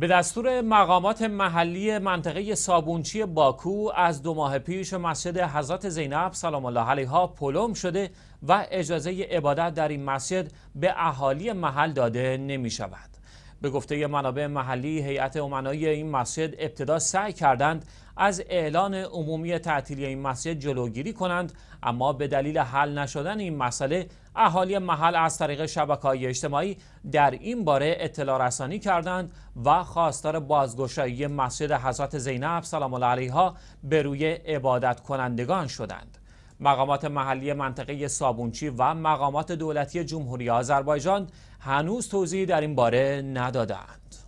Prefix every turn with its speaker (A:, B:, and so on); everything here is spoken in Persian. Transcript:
A: به دستور مقامات محلی منطقه صابونچی باکو از دو ماه پیش مسجد حضرت زینب سلام الله علیها پلم شده و اجازه عبادت در این مسجد به اهالی محل داده نمی شود. به گفته منابع محلی هیئت امنای این مسجد ابتدا سعی کردند از اعلان عمومی تعطیلی این مسجد جلوگیری کنند اما به دلیل حل نشدن این مسئله اهالی محل از طریق شبکه‌های اجتماعی در این باره اطلاع رسانی کردند و خواستار بازگشایی مسجد حضرت زینب سلام الله علیها به روی عبادت کنندگان شدند مقامات محلی منطقه صابونچی و مقامات دولتی جمهوری آذربایجان هنوز توضیحی در این باره ندادند.